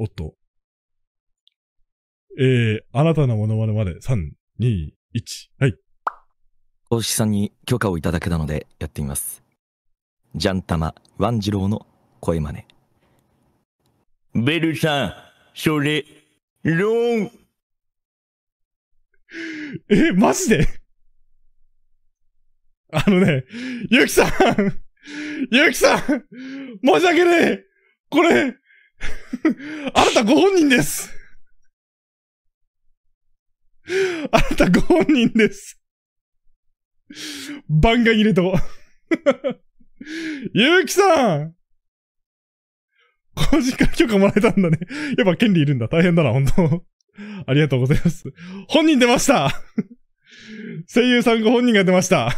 おっと。えー、あなたのモノマネまで、3、2、1、はい。公しさんに許可をいただけたので、やってみます。ジャンタマ、ワンジローの声真似。ベルさん、それ、ローン。え、マジであのね、ゆきさんゆきさん申し訳ねえこれ、あなたご本人です。あなたご本人です。番外入れと。ゆうきさん公時間許可もらえたんだね。やっぱ権利いるんだ。大変だな、本当ありがとうございます。本人出ました声優さんご本人が出ました